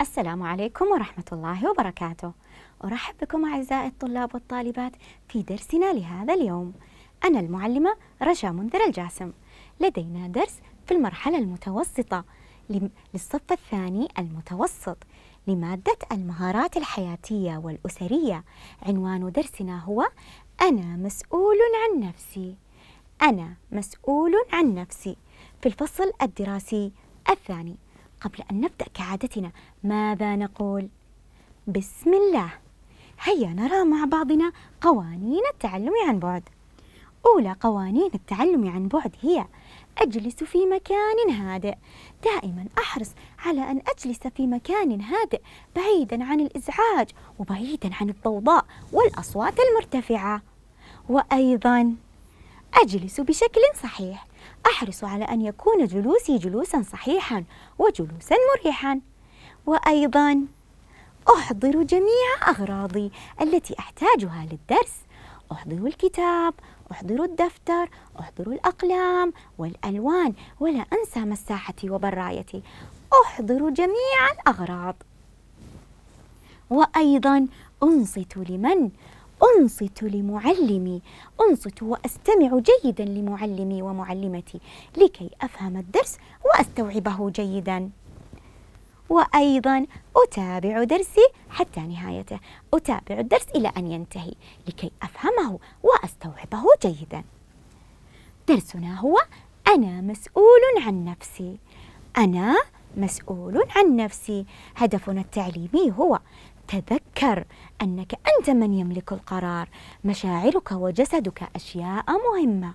السلام عليكم ورحمة الله وبركاته أرحب بكم أعزائي الطلاب والطالبات في درسنا لهذا اليوم أنا المعلمة رشا منذر الجاسم لدينا درس في المرحلة المتوسطة للصف الثاني المتوسط لمادة المهارات الحياتية والأسرية عنوان درسنا هو أنا مسؤول عن نفسي أنا مسؤول عن نفسي في الفصل الدراسي الثاني قبل أن نبدأ كعادتنا ماذا نقول؟ بسم الله هيا نرى مع بعضنا قوانين التعلم عن بعد أولى قوانين التعلم عن بعد هي أجلس في مكان هادئ دائما أحرص على أن أجلس في مكان هادئ بعيدا عن الإزعاج وبعيدا عن الضوضاء والأصوات المرتفعة وأيضا أجلس بشكل صحيح أحرص على أن يكون جلوسي جلوسا صحيحا وجلوسا مريحا وأيضا أحضر جميع أغراضي التي أحتاجها للدرس أحضر الكتاب أحضر الدفتر أحضر الأقلام والألوان ولا أنسى مساحتي وبرايتي أحضر جميع الأغراض وأيضا أنصت لمن أنصت لمعلمي أنصت وأستمع جيدا لمعلمي ومعلمتي لكي أفهم الدرس وأستوعبه جيدا وأيضا أتابع درسي حتى نهايته أتابع الدرس إلى أن ينتهي لكي أفهمه وأستوعبه جيدا درسنا هو أنا مسؤول عن نفسي أنا مسؤول عن نفسي هدفنا التعليمي هو تذكر أنك أنت من يملك القرار مشاعرك وجسدك أشياء مهمة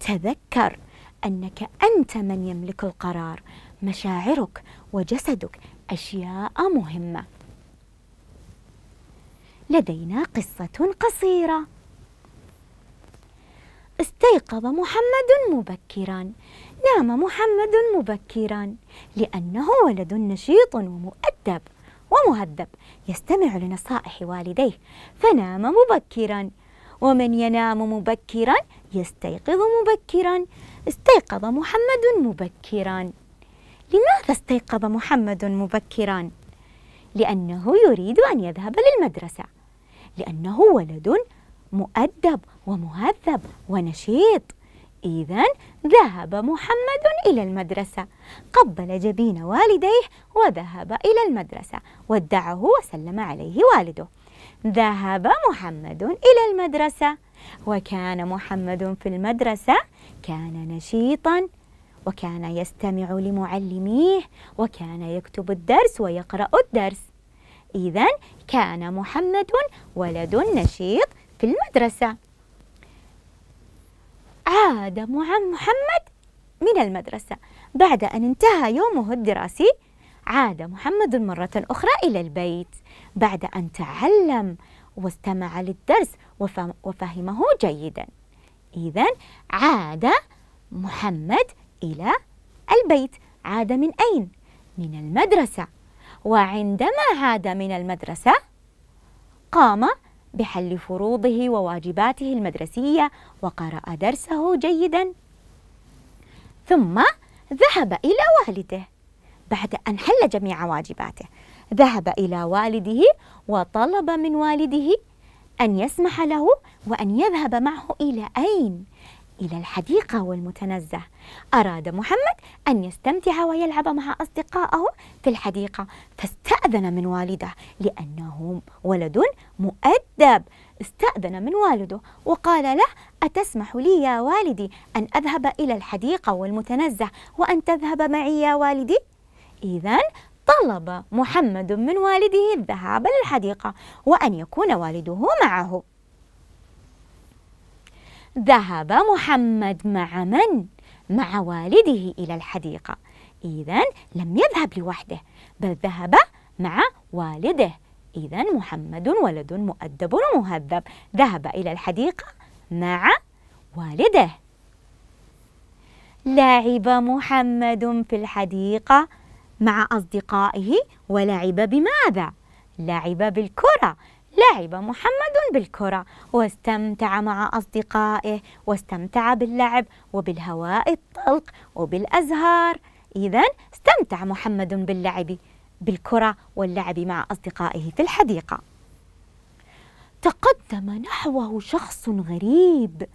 تذكر أنك أنت من يملك القرار مشاعرك وجسدك أشياء مهمة لدينا قصة قصيرة استيقظ محمد مبكرا نام محمد مبكرا لأنه ولد نشيط ومؤدب ومهذب يستمع لنصائح والديه فنام مبكرا ومن ينام مبكرا يستيقظ مبكرا استيقظ محمد مبكرا لماذا استيقظ محمد مبكرا لانه يريد ان يذهب للمدرسه لانه ولد مؤدب ومهذب ونشيط إذا ذهب محمد إلى المدرسة قبل جبين والديه وذهب إلى المدرسة ودعه وسلم عليه والده ذهب محمد إلى المدرسة وكان محمد في المدرسة كان نشيطا وكان يستمع لمعلميه وكان يكتب الدرس ويقرأ الدرس إذا كان محمد ولد نشيط في المدرسة عاد عم محمد من المدرسة بعد أن انتهى يومه الدراسي عاد محمد مرة أخرى إلى البيت بعد أن تعلم واستمع للدرس وفهمه جيدا إذا عاد محمد إلى البيت عاد من أين؟ من المدرسة وعندما عاد من المدرسة قام بحل فروضه وواجباته المدرسية وقرأ درسه جيدا ثم ذهب إلى والده بعد أن حل جميع واجباته ذهب إلى والده وطلب من والده أن يسمح له وأن يذهب معه إلى أين؟ إلى الحديقة والمتنزه أراد محمد أن يستمتع ويلعب مع أصدقائه في الحديقة فاستأذن من والده لأنه ولد مؤدب استأذن من والده وقال له أتسمح لي يا والدي أن أذهب إلى الحديقة والمتنزه وأن تذهب معي يا والدي؟ إذا طلب محمد من والده الذهاب للحديقة وأن يكون والده معه ذهب محمد مع من؟ مع والده إلى الحديقة إذا لم يذهب لوحده بل ذهب مع والده إذا محمد ولد مؤدب ومهذب ذهب إلى الحديقة مع والده لعب محمد في الحديقة مع أصدقائه ولعب بماذا؟ لعب بالكرة لعب محمد بالكرة واستمتع مع أصدقائه واستمتع باللعب وبالهواء الطلق وبالأزهار إذا استمتع محمد باللعب بالكرة واللعب مع أصدقائه في الحديقة تقدم نحوه شخص غريب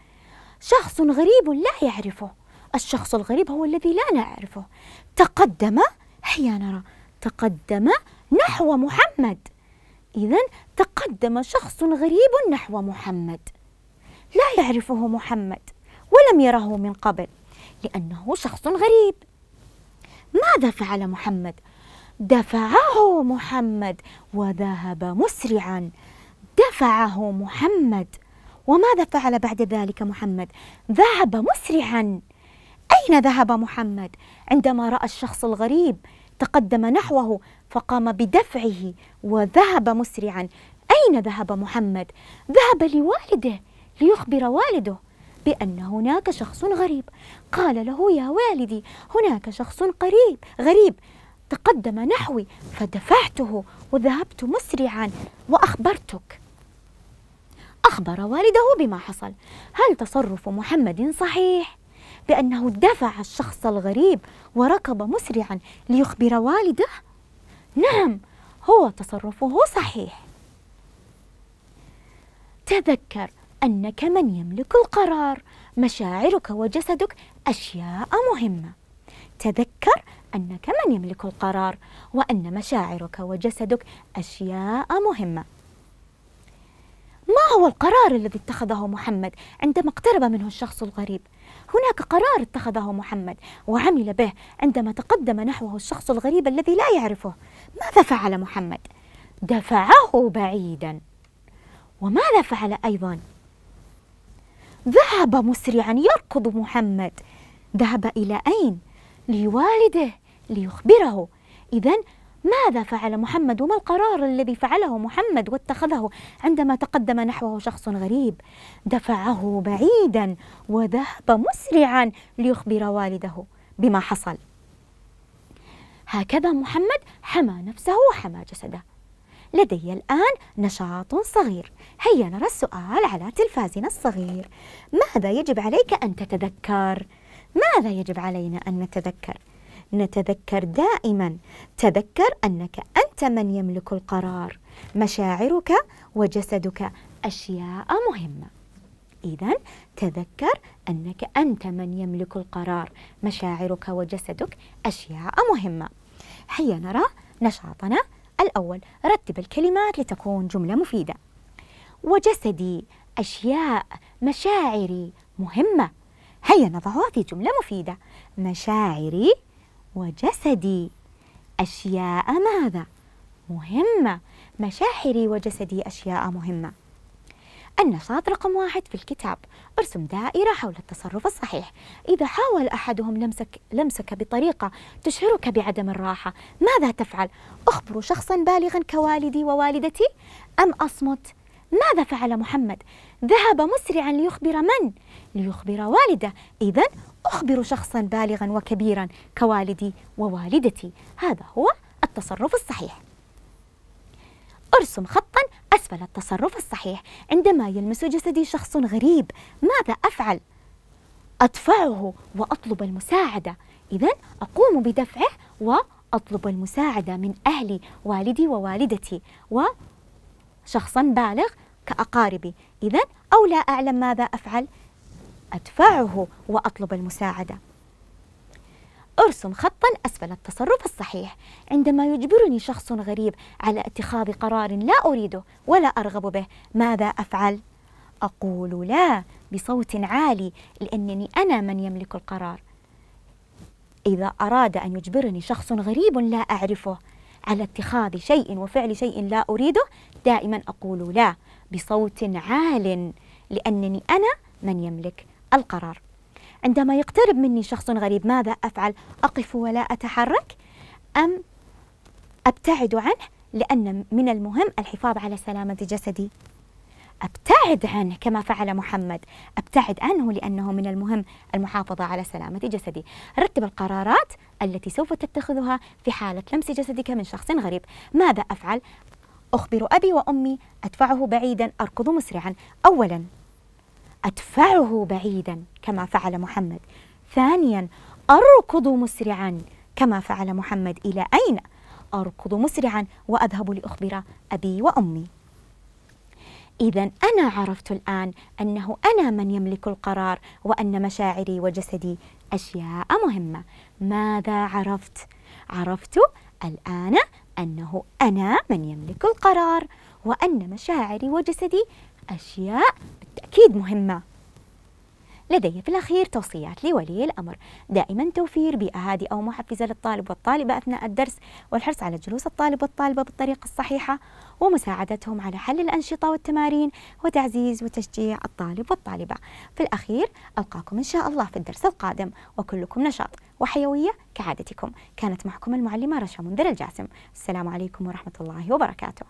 شخص غريب لا يعرفه الشخص الغريب هو الذي لا نعرفه تقدم هيا نرى تقدم نحو محمد إذا تقدم شخص غريب نحو محمد لا يعرفه محمد ولم يره من قبل لأنه شخص غريب ماذا فعل محمد؟ دفعه محمد وذهب مسرعا دفعه محمد وماذا فعل بعد ذلك محمد؟ ذهب مسرعا أين ذهب محمد؟ عندما رأى الشخص الغريب تقدم نحوه فقام بدفعه وذهب مسرعا أين ذهب محمد؟ ذهب لوالده ليخبر والده بأن هناك شخص غريب قال له يا والدي هناك شخص قريب غريب تقدم نحوي فدفعته وذهبت مسرعا وأخبرتك أخبر والده بما حصل هل تصرف محمد صحيح؟ بأنه دفع الشخص الغريب وركض مسرعا ليخبر والده؟ نعم هو تصرفه صحيح تذكر أنك من يملك القرار مشاعرك وجسدك أشياء مهمة تذكر أنك من يملك القرار وأن مشاعرك وجسدك أشياء مهمة ما هو القرار الذي اتخذه محمد عندما اقترب منه الشخص الغريب؟ هناك قرار اتخذه محمد وعمل به عندما تقدم نحوه الشخص الغريب الذي لا يعرفه ماذا فعل محمد دفعه بعيدا وماذا فعل ايضا ذهب مسرعا يركض محمد ذهب الى اين لوالده ليخبره اذا ماذا فعل محمد وما القرار الذي فعله محمد واتخذه عندما تقدم نحوه شخص غريب دفعه بعيدا وذهب مسرعا ليخبر والده بما حصل هكذا محمد حمى نفسه وحمى جسده لدي الآن نشاط صغير هيا نرى السؤال على تلفازنا الصغير ماذا يجب عليك أن تتذكر؟ ماذا يجب علينا أن نتذكر؟ نتذكر دائما تذكر أنك أنت من يملك القرار مشاعرك وجسدك أشياء مهمة إذا تذكر أنك أنت من يملك القرار مشاعرك وجسدك أشياء مهمة هيا نرى نشاطنا الأول رتب الكلمات لتكون جملة مفيدة وجسدي أشياء مشاعري مهمة هيا نضعها في جملة مفيدة مشاعري وجسدي أشياء ماذا؟ مهمة مشاعري وجسدي أشياء مهمة النشاط رقم واحد في الكتاب ارسم دائرة حول التصرف الصحيح إذا حاول أحدهم لمسك, لمسك بطريقة تشعرك بعدم الراحة ماذا تفعل؟ أخبر شخصا بالغا كوالدي ووالدتي أم أصمت؟ ماذا فعل محمد؟ ذهب مسرعا ليخبر من؟ ليخبر والده إذا أخبر شخصا بالغا وكبيرا كوالدي ووالدتي هذا هو التصرف الصحيح ارسم خطا أسفل التصرف الصحيح عندما يلمس جسدي شخص غريب ماذا أفعل؟ أدفعه وأطلب المساعدة إذا أقوم بدفعه وأطلب المساعدة من أهلي والدي ووالدتي و شخصا بالغ كأقاربي إذا أو لا أعلم ماذا أفعل أدفعه وأطلب المساعدة ارسم خطا اسفل التصرف الصحيح عندما يجبرني شخص غريب على اتخاذ قرار لا اريده ولا ارغب به ماذا افعل اقول لا بصوت عالي لانني انا من يملك القرار اذا اراد ان يجبرني شخص غريب لا اعرفه على اتخاذ شيء وفعل شيء لا أريده دائما أقول لا بصوت عال لأنني أنا من يملك القرار عندما يقترب مني شخص غريب ماذا أفعل أقف ولا أتحرك أم أبتعد عنه لأن من المهم الحفاظ على سلامة جسدي أبتعد عنه كما فعل محمد أبتعد عنه لأنه من المهم المحافظة على سلامة جسدي رتب القرارات التي سوف تتخذها في حالة لمس جسدك من شخص غريب ماذا أفعل؟ أخبر أبي وأمي أدفعه بعيدا أركض مسرعا أولا أدفعه بعيدا كما فعل محمد ثانيا أركض مسرعا كما فعل محمد إلى أين؟ أركض مسرعا وأذهب لأخبر أبي وأمي إذا أنا عرفت الآن أنه أنا من يملك القرار وأن مشاعري وجسدي أشياء مهمة. ماذا عرفت؟ عرفت الآن أنه أنا من يملك القرار وأن مشاعري وجسدي أشياء بالتأكيد مهمة. لدي في الأخير توصيات لولي الأمر دائما توفير بيئة هادئة ومحفزة للطالب والطالبة أثناء الدرس والحرص على جلوس الطالب والطالبة بالطريقة الصحيحة ومساعدتهم على حل الأنشطة والتمارين وتعزيز وتشجيع الطالب والطالبة في الأخير ألقاكم إن شاء الله في الدرس القادم وكلكم نشاط وحيوية كعادتكم كانت معكم المعلمة رشا منذر الجاسم السلام عليكم ورحمة الله وبركاته